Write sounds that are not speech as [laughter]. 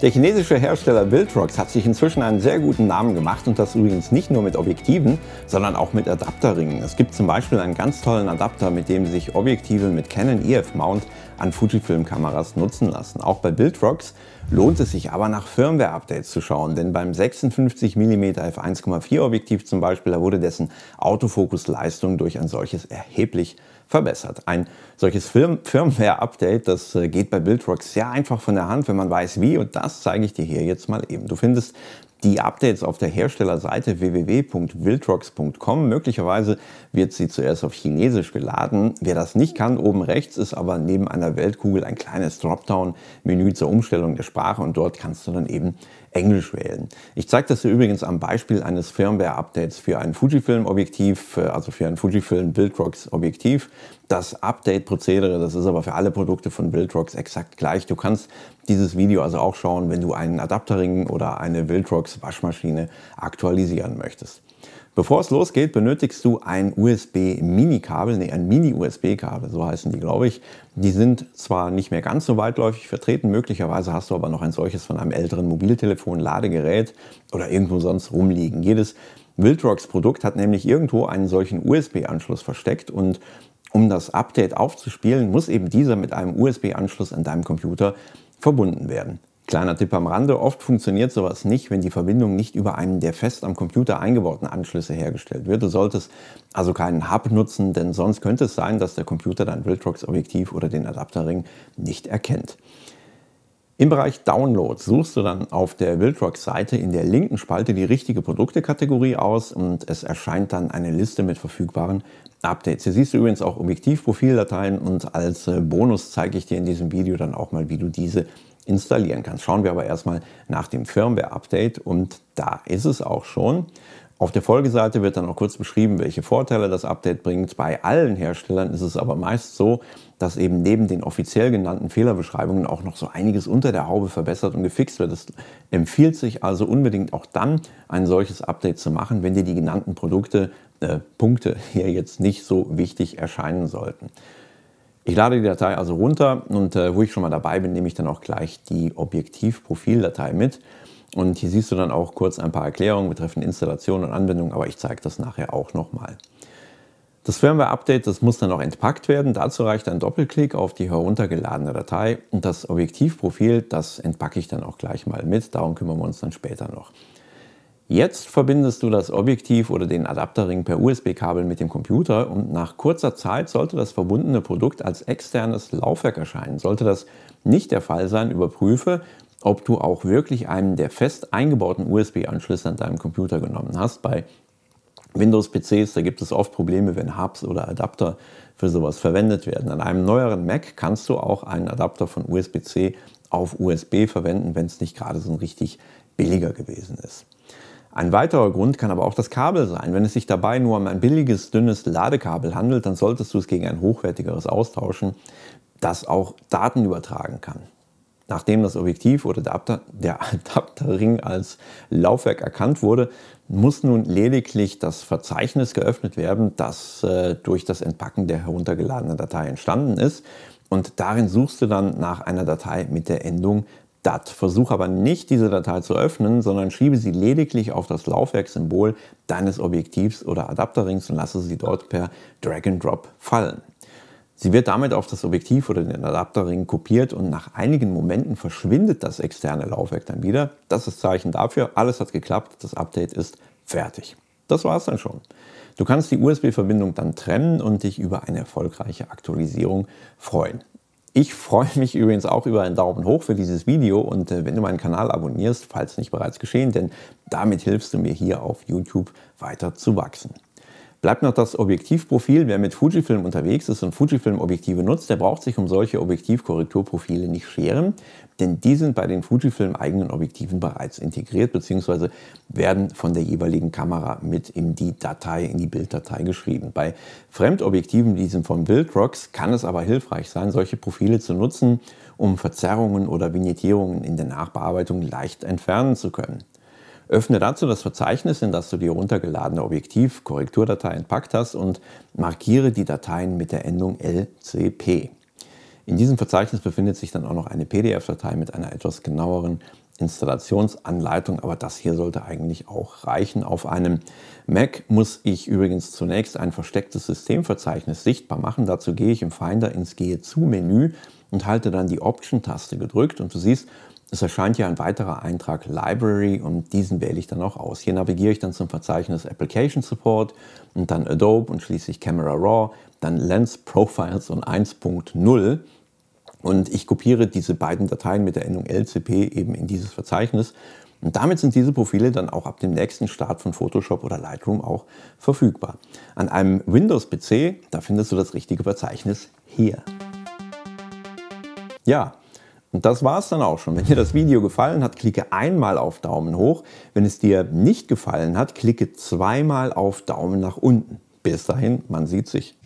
Der chinesische Hersteller Viltrox hat sich inzwischen einen sehr guten Namen gemacht und das übrigens nicht nur mit Objektiven, sondern auch mit Adapterringen. Es gibt zum Beispiel einen ganz tollen Adapter, mit dem sich Objektive mit Canon EF Mount an Fujifilm-Kameras nutzen lassen. Auch bei Bildrocks lohnt es sich aber nach Firmware-Updates zu schauen, denn beim 56mm f1,4 Objektiv zum Beispiel, da wurde dessen Autofokusleistung durch ein solches erheblich verbessert. Ein solches Firm Firmware-Update, das äh, geht bei Bildrock sehr einfach von der Hand, wenn man weiß wie und das zeige ich dir hier jetzt mal eben. Du findest die Updates auf der Herstellerseite www.wildrocks.com. Möglicherweise wird sie zuerst auf Chinesisch geladen. Wer das nicht kann, oben rechts ist aber neben einer Weltkugel ein kleines Dropdown-Menü zur Umstellung der Sprache und dort kannst du dann eben Englisch wählen. Ich zeige das hier übrigens am Beispiel eines Firmware-Updates für ein Fujifilm-Objektiv, äh, also für ein Fujifilm wildrocks objektiv das Update-Prozedere, das ist aber für alle Produkte von Wildrox exakt gleich. Du kannst dieses Video also auch schauen, wenn du einen Adapterring oder eine Wildrox Waschmaschine aktualisieren möchtest. Bevor es losgeht, benötigst du ein USB-Mini-Kabel, nee, ein Mini-USB-Kabel, so heißen die, glaube ich. Die sind zwar nicht mehr ganz so weitläufig vertreten, möglicherweise hast du aber noch ein solches von einem älteren Mobiltelefon, Ladegerät oder irgendwo sonst rumliegen. Jedes Wildrocks Produkt hat nämlich irgendwo einen solchen USB-Anschluss versteckt und um das Update aufzuspielen, muss eben dieser mit einem USB-Anschluss an deinem Computer verbunden werden. Kleiner Tipp am Rande, oft funktioniert sowas nicht, wenn die Verbindung nicht über einen der fest am Computer eingebauten Anschlüsse hergestellt wird. Du solltest also keinen Hub nutzen, denn sonst könnte es sein, dass der Computer dein Viltrox-Objektiv oder den Adapterring nicht erkennt. Im Bereich Downloads suchst du dann auf der Wildrock-Seite in der linken Spalte die richtige Produktekategorie aus und es erscheint dann eine Liste mit verfügbaren Updates. Hier siehst du übrigens auch Objektivprofildateien und als äh, Bonus zeige ich dir in diesem Video dann auch mal, wie du diese installieren kannst. Schauen wir aber erstmal nach dem Firmware-Update und da ist es auch schon. Auf der Folgeseite wird dann auch kurz beschrieben, welche Vorteile das Update bringt. Bei allen Herstellern ist es aber meist so, dass eben neben den offiziell genannten Fehlerbeschreibungen auch noch so einiges unter der Haube verbessert und gefixt wird. Es empfiehlt sich also unbedingt auch dann, ein solches Update zu machen, wenn dir die genannten Produkte, äh, Punkte hier jetzt nicht so wichtig erscheinen sollten. Ich lade die Datei also runter und äh, wo ich schon mal dabei bin, nehme ich dann auch gleich die Objektivprofildatei mit. Und hier siehst du dann auch kurz ein paar Erklärungen betreffend Installation und Anwendung, aber ich zeige das nachher auch nochmal. Das Firmware-Update, das muss dann auch entpackt werden. Dazu reicht ein Doppelklick auf die heruntergeladene Datei und das Objektivprofil, das entpacke ich dann auch gleich mal mit. Darum kümmern wir uns dann später noch. Jetzt verbindest du das Objektiv oder den Adapterring per USB-Kabel mit dem Computer und nach kurzer Zeit sollte das verbundene Produkt als externes Laufwerk erscheinen. Sollte das nicht der Fall sein, überprüfe, ob du auch wirklich einen der fest eingebauten USB-Anschlüsse an deinem Computer genommen hast. Bei Windows-PCs, da gibt es oft Probleme, wenn Hubs oder Adapter für sowas verwendet werden. An einem neueren Mac kannst du auch einen Adapter von USB-C auf USB verwenden, wenn es nicht gerade so ein richtig billiger gewesen ist. Ein weiterer Grund kann aber auch das Kabel sein. Wenn es sich dabei nur um ein billiges, dünnes Ladekabel handelt, dann solltest du es gegen ein hochwertigeres austauschen, das auch Daten übertragen kann. Nachdem das Objektiv oder der, Adapter, der [laughs] Adapterring als Laufwerk erkannt wurde, muss nun lediglich das Verzeichnis geöffnet werden, das äh, durch das Entpacken der heruntergeladenen Datei entstanden ist. Und darin suchst du dann nach einer Datei mit der Endung DAT. Versuch aber nicht, diese Datei zu öffnen, sondern schiebe sie lediglich auf das Laufwerksymbol deines Objektivs oder Adapterrings und lasse sie dort per Drag-and-Drop fallen. Sie wird damit auf das Objektiv oder den Adapterring kopiert und nach einigen Momenten verschwindet das externe Laufwerk dann wieder. Das ist Zeichen dafür, alles hat geklappt, das Update ist fertig. Das war es dann schon. Du kannst die USB-Verbindung dann trennen und dich über eine erfolgreiche Aktualisierung freuen. Ich freue mich übrigens auch über einen Daumen hoch für dieses Video und äh, wenn du meinen Kanal abonnierst, falls nicht bereits geschehen, denn damit hilfst du mir hier auf YouTube weiter zu wachsen bleibt noch das Objektivprofil. Wer mit Fujifilm unterwegs ist und Fujifilm-Objektive nutzt, der braucht sich um solche Objektivkorrekturprofile nicht scheren, denn die sind bei den Fujifilm-eigenen Objektiven bereits integriert bzw. werden von der jeweiligen Kamera mit in die Datei, in die Bilddatei geschrieben. Bei Fremdobjektiven, die sind von Wildrocks, kann es aber hilfreich sein, solche Profile zu nutzen, um Verzerrungen oder Vignettierungen in der Nachbearbeitung leicht entfernen zu können. Öffne dazu das Verzeichnis, in das du die runtergeladene Objektivkorrekturdatei entpackt hast und markiere die Dateien mit der Endung LCP. In diesem Verzeichnis befindet sich dann auch noch eine PDF-Datei mit einer etwas genaueren Installationsanleitung, aber das hier sollte eigentlich auch reichen. Auf einem Mac muss ich übrigens zunächst ein verstecktes Systemverzeichnis sichtbar machen. Dazu gehe ich im Finder ins Gehe zu Menü und halte dann die Option-Taste gedrückt und du siehst, es erscheint hier ein weiterer Eintrag Library und diesen wähle ich dann auch aus. Hier navigiere ich dann zum Verzeichnis Application Support und dann Adobe und schließlich Camera Raw, dann Lens Profiles und 1.0 und ich kopiere diese beiden Dateien mit der Endung LCP eben in dieses Verzeichnis. Und damit sind diese Profile dann auch ab dem nächsten Start von Photoshop oder Lightroom auch verfügbar. An einem Windows-PC, da findest du das richtige Verzeichnis hier. Ja, und das war es dann auch schon. Wenn dir das Video gefallen hat, klicke einmal auf Daumen hoch. Wenn es dir nicht gefallen hat, klicke zweimal auf Daumen nach unten. Bis dahin, man sieht sich.